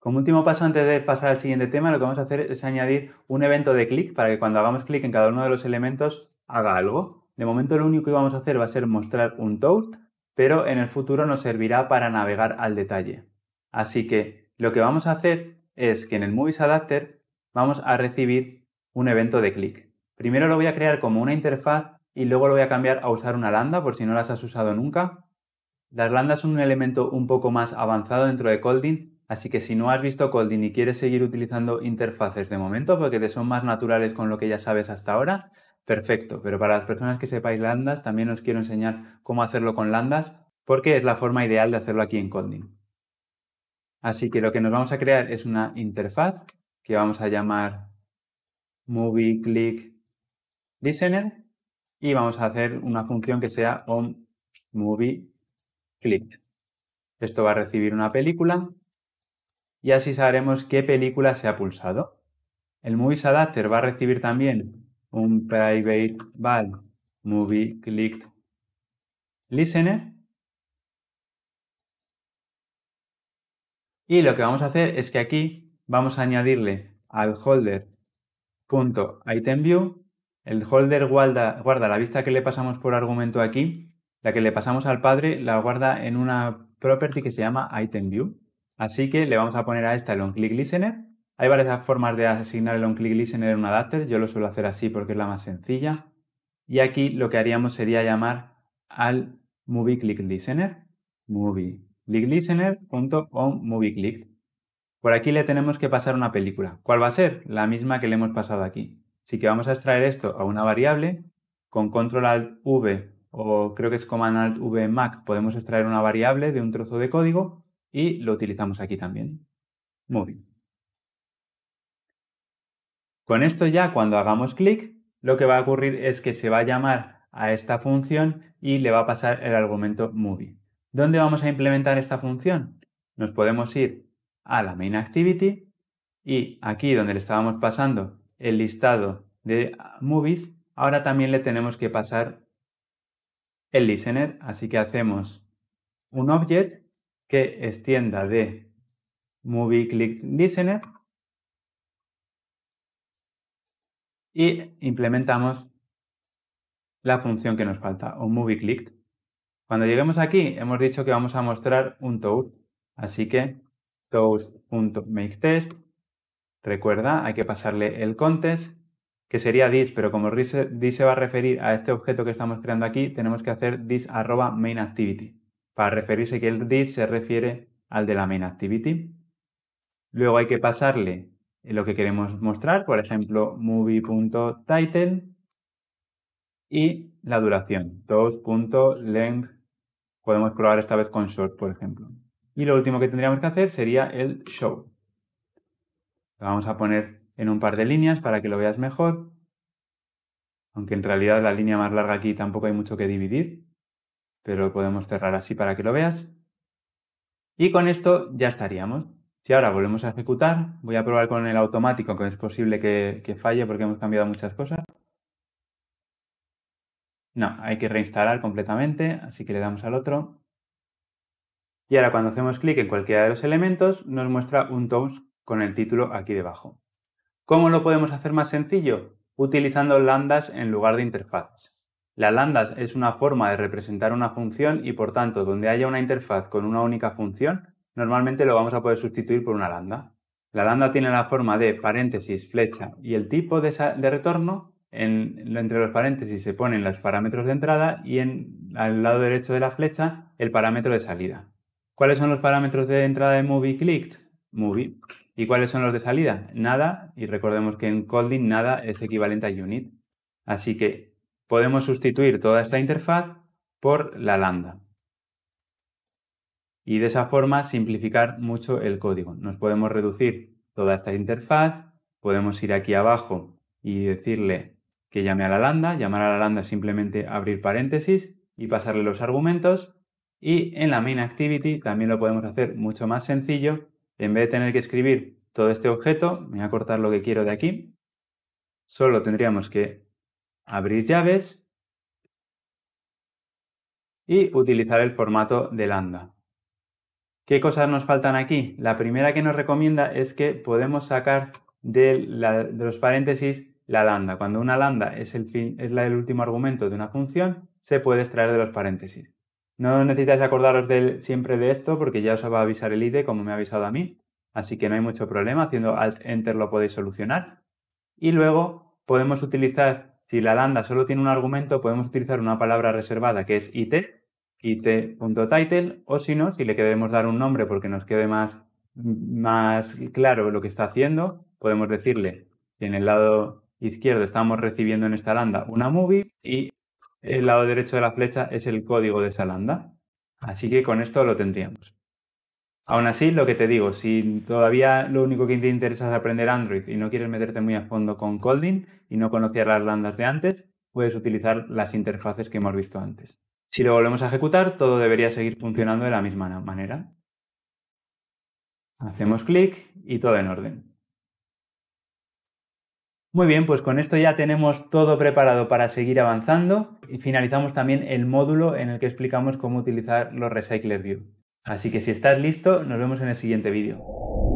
Como último paso, antes de pasar al siguiente tema, lo que vamos a hacer es añadir un evento de clic para que cuando hagamos clic en cada uno de los elementos haga algo. De momento lo único que vamos a hacer va a ser mostrar un toast, pero en el futuro nos servirá para navegar al detalle. Así que lo que vamos a hacer es que en el Movies Adapter vamos a recibir un evento de clic. Primero lo voy a crear como una interfaz y luego lo voy a cambiar a usar una lambda por si no las has usado nunca. Las lambdas son un elemento un poco más avanzado dentro de Colding Así que si no has visto Coldin y quieres seguir utilizando interfaces de momento porque te son más naturales con lo que ya sabes hasta ahora, perfecto. Pero para las personas que sepáis Landas, también os quiero enseñar cómo hacerlo con Landas porque es la forma ideal de hacerlo aquí en Coldin. Así que lo que nos vamos a crear es una interfaz que vamos a llamar Movie Click Listener y vamos a hacer una función que sea on Movie Esto va a recibir una película y así sabremos qué película se ha pulsado. El Movies Adapter va a recibir también un Private Val Movie Clicked Listener. Y lo que vamos a hacer es que aquí vamos a añadirle al holder view El holder guarda, guarda la vista que le pasamos por argumento aquí. La que le pasamos al padre la guarda en una property que se llama itemView. Así que le vamos a poner a esta el onClickListener. listener. Hay varias formas de asignar el onClickListener listener en un adapter. Yo lo suelo hacer así porque es la más sencilla. Y aquí lo que haríamos sería llamar al movieClickListener, click Por aquí le tenemos que pasar una película. ¿Cuál va a ser? La misma que le hemos pasado aquí. Así que vamos a extraer esto a una variable. Con control alt v o creo que es command alt v Mac podemos extraer una variable de un trozo de código y lo utilizamos aquí también. movie. Con esto ya cuando hagamos clic, lo que va a ocurrir es que se va a llamar a esta función y le va a pasar el argumento movie. ¿Dónde vamos a implementar esta función? Nos podemos ir a la main activity y aquí donde le estábamos pasando el listado de movies, ahora también le tenemos que pasar el listener, así que hacemos un object que extienda de Movie y implementamos la función que nos falta, un MovieClick. Cuando lleguemos aquí, hemos dicho que vamos a mostrar un toast, así que toast.makeTest. Recuerda, hay que pasarle el contest, que sería this, pero como this se va a referir a este objeto que estamos creando aquí, tenemos que hacer this para referirse que el this se refiere al de la main activity. Luego hay que pasarle lo que queremos mostrar, por ejemplo, movie.title y la duración, 2.length. Podemos probar esta vez con short, por ejemplo. Y lo último que tendríamos que hacer sería el show. Lo vamos a poner en un par de líneas para que lo veas mejor. Aunque en realidad la línea más larga aquí tampoco hay mucho que dividir pero podemos cerrar así para que lo veas. Y con esto ya estaríamos. Si ahora volvemos a ejecutar, voy a probar con el automático, que es posible que, falle porque hemos cambiado muchas cosas. No, hay que reinstalar completamente, así que le damos al otro. Y ahora cuando hacemos clic en cualquiera de los elementos, nos muestra un toast con el título aquí debajo. ¿Cómo lo podemos hacer más sencillo? Utilizando lambdas en lugar de interfaces. La lambda es una forma de representar una función y por tanto donde haya una interfaz con una única función, normalmente lo vamos a poder sustituir por una lambda. La lambda tiene la forma de paréntesis, flecha y el tipo de, retorno. entre los paréntesis se ponen los parámetros de entrada y en, al lado derecho de la flecha el parámetro de salida. ¿Cuáles son los parámetros de entrada de movie clicked? Movie. ¿Y cuáles son los de salida? Nada. Y recordemos que en Kotlin nada es equivalente a unit. Así que podemos sustituir toda esta interfaz por la lambda. Y de esa forma simplificar mucho el código. Nos podemos reducir toda esta interfaz, podemos ir aquí abajo y decirle que llame a la lambda, llamar a la lambda es simplemente abrir paréntesis y pasarle los argumentos. Y en la main activity también lo podemos hacer mucho más sencillo. En vez de tener que escribir todo este objeto, me voy a cortar lo que quiero de aquí. Solo tendríamos que abrir llaves y utilizar el formato de lambda. ¿Qué cosas nos faltan aquí? La primera que nos recomienda es que podemos sacar de, los paréntesis la lambda. Cuando una lambda es el, es la, el último argumento de una función, se puede extraer de los paréntesis. No necesitáis acordaros siempre de esto porque ya os va a avisar el IDE como me ha avisado a mí. Así que no hay mucho problema, haciendo Alt-Enter lo podéis solucionar. Y luego podemos utilizar si la lambda solo tiene un argumento, podemos utilizar una palabra reservada que es it, it.title, o si no, si le queremos dar un nombre porque nos quede más, más claro lo que está haciendo, podemos decirle que en el lado izquierdo estamos recibiendo en esta lambda una movie y el lado derecho de la flecha es el código de esa lambda. Así que con esto lo tendríamos. Aún así, lo que te digo, si todavía lo único que te interesa es aprender Android y no quieres meterte muy a fondo con Colding y no conocías las lambdas de antes, puedes utilizar las interfaces que hemos visto antes. Si lo volvemos a ejecutar, todo debería seguir funcionando de la misma manera. Hacemos clic y todo en orden. Muy bien, pues con esto ya tenemos todo preparado para seguir avanzando y finalizamos también el módulo en el que explicamos cómo utilizar los Recycler View. Así que si estás listo, nos vemos en el siguiente vídeo.